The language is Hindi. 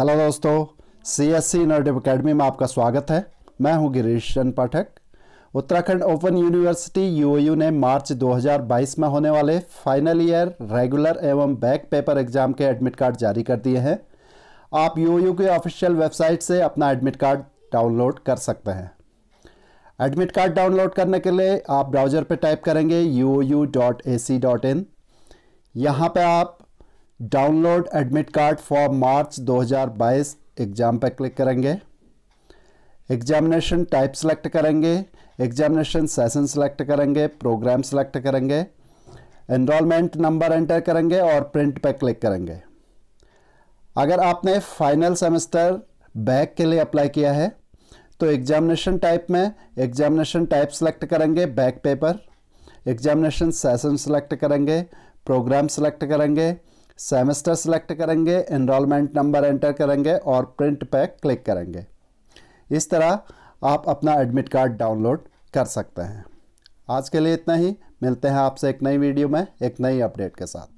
हेलो दोस्तों सी एस सी नर्डिव अकेडमी में आपका स्वागत है मैं हूं Girish Chand Pathak Uttarakhand open university UOU ने मार्च 2022 में होने वाले फाइनल ईयर रेगुलर एवं बैक पेपर एग्जाम के एडमिट कार्ड जारी कर दिए हैं आप यूओयू के ऑफिशियल वेबसाइट से अपना एडमिट कार्ड डाउनलोड कर सकते हैं एडमिट कार्ड डाउनलोड करने के लिए आप ब्राउज़र पर टाइप करेंगे U U dot A C dot in यहाँ पर आप download admit card for March 2022 exam पर क्लिक करेंगे एग्जामिनेशन टाइप सेलेक्ट करेंगे एग्जामिनेशन सेशन सेलेक्ट करेंगे प्रोग्राम सेलेक्ट करेंगे इनरोलमेंट नंबर एंटर करेंगे और प्रिंट पर क्लिक करेंगे अगर आपने फाइनल सेमेस्टर बैक के लिए अप्लाई किया है तो एग्जामिनेशन टाइप में एग्जामिनेशन टाइप सेलेक्ट करेंगे back paper examination session select करेंगे प्रोग्राम सेलेक्ट करेंगे सेमेस्टर सेलेक्ट करेंगे इनरोलमेंट नंबर एंटर करेंगे और प्रिंट पे क्लिक करेंगे इस तरह आप अपना एडमिट कार्ड डाउनलोड कर सकते हैं आज के लिए इतना ही मिलते हैं आपसे एक नई वीडियो में एक नई अपडेट के साथ